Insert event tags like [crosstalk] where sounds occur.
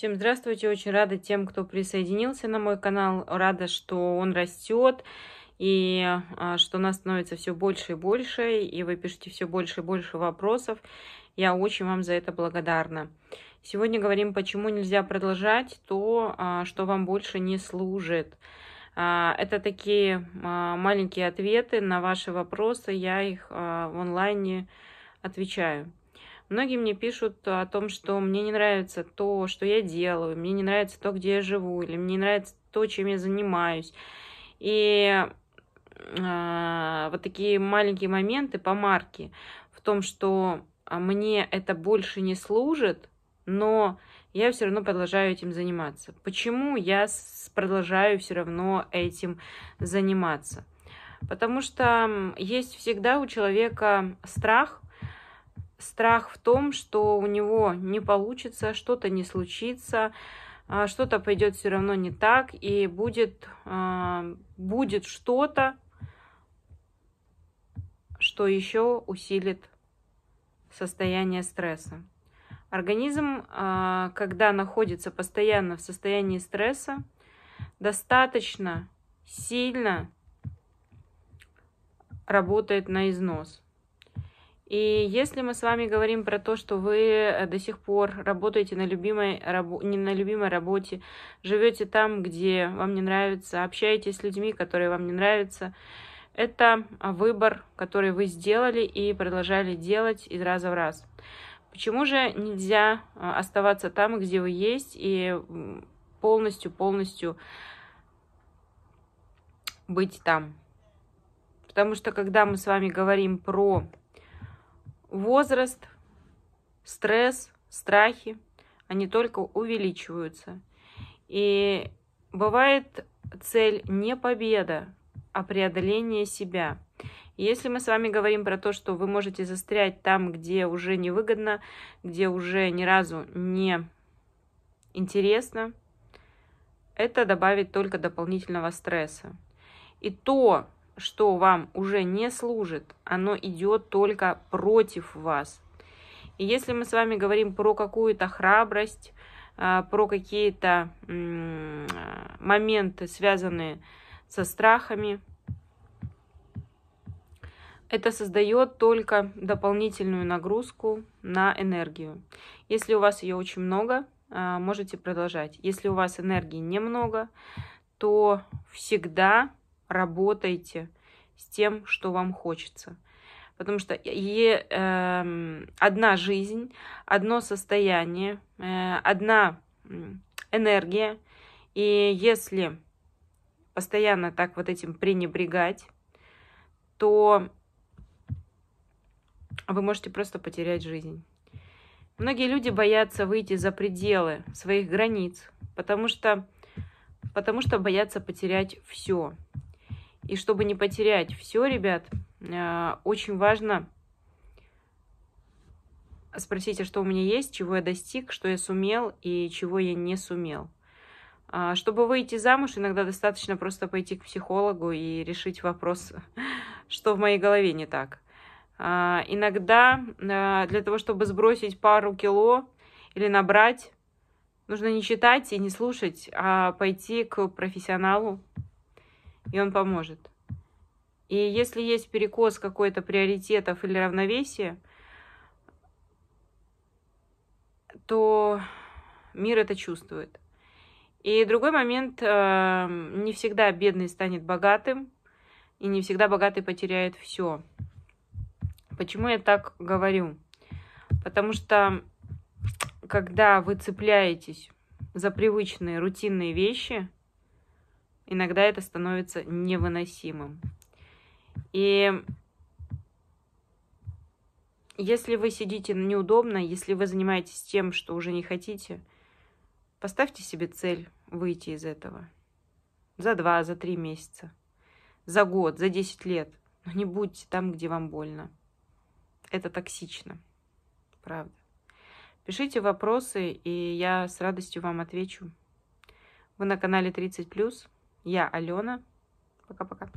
Всем здравствуйте, очень рада тем, кто присоединился на мой канал, рада, что он растет и а, что нас становится все больше и больше, и вы пишете все больше и больше вопросов. Я очень вам за это благодарна. Сегодня говорим, почему нельзя продолжать то, а, что вам больше не служит. А, это такие маленькие ответы на ваши вопросы, я их в онлайне отвечаю. Многие мне пишут о том, что мне не нравится то, что я делаю, мне не нравится то, где я живу, или мне не нравится то, чем я занимаюсь. И э, вот такие маленькие моменты по помарки в том, что а, мне это больше не служит, но я все равно продолжаю этим заниматься. Почему я продолжаю все равно этим заниматься? Потому что есть всегда у человека страх – страх в том, что у него не получится, что-то не случится, а, что-то пойдет все равно не так, и будет, а, будет что-то, что еще усилит состояние стресса. Организм, а, когда находится постоянно в состоянии стресса, достаточно сильно работает на износ. И если мы с вами говорим про то, что вы э, до сих пор работаете на любимой, не на любимой работе, живете там, где вам не нравится, общаетесь с людьми, которые вам не нравятся, это выбор, который вы сделали и продолжали делать из раза в раз. Почему же нельзя э, оставаться там, где вы есть, и полностью-полностью быть там? Потому что когда мы с вами говорим про Возраст, стресс, страхи, они только увеличиваются. И бывает цель не победа, а преодоление себя. Если мы с вами говорим про то, что вы можете застрять там, где уже невыгодно, где уже ни разу не интересно, это добавит только дополнительного стресса. И то, что вам уже не служит, оно идет только против вас. И если мы с вами говорим про какую-то храбрость, а, про какие-то а, моменты, связанные со страхами, это создает только дополнительную нагрузку на энергию. Если у вас ее очень много, а, можете продолжать. Если у вас энергии немного, то всегда работайте с тем, что вам хочется. Потому что е, э, эм, одна жизнь, одно состояние, э, одна энергия. И если постоянно так вот этим пренебрегать, то вы можете просто потерять жизнь. Многие люди боятся выйти за пределы своих границ, потому что, потому что боятся потерять все. И чтобы не потерять все, ребят, э, очень важно спросить, а что у меня есть, чего я достиг, что я сумел и чего я не сумел. А, чтобы выйти замуж, иногда достаточно просто пойти к психологу и решить вопрос, [laughs] что в моей голове не так. А, иногда э, для того, чтобы сбросить пару кило или набрать, нужно не читать и не слушать, а пойти к профессионалу, и он поможет. И если есть перекос какой-то приоритетов или равновесия, то мир это чувствует. И другой момент, э, не всегда бедный станет богатым, и не всегда богатый потеряет все. Почему я так говорю? Потому что когда вы цепляетесь за привычные рутинные вещи – иногда это становится невыносимым. И если вы сидите неудобно, если вы занимаетесь тем, что уже не хотите, поставьте себе цель выйти из этого. За два, за три месяца, за год, за десять лет. Но не будьте там, где вам больно. Это токсично. Правда. Пишите вопросы, и я с радостью вам отвечу. Вы на канале 30+. Я Алена. Пока-пока.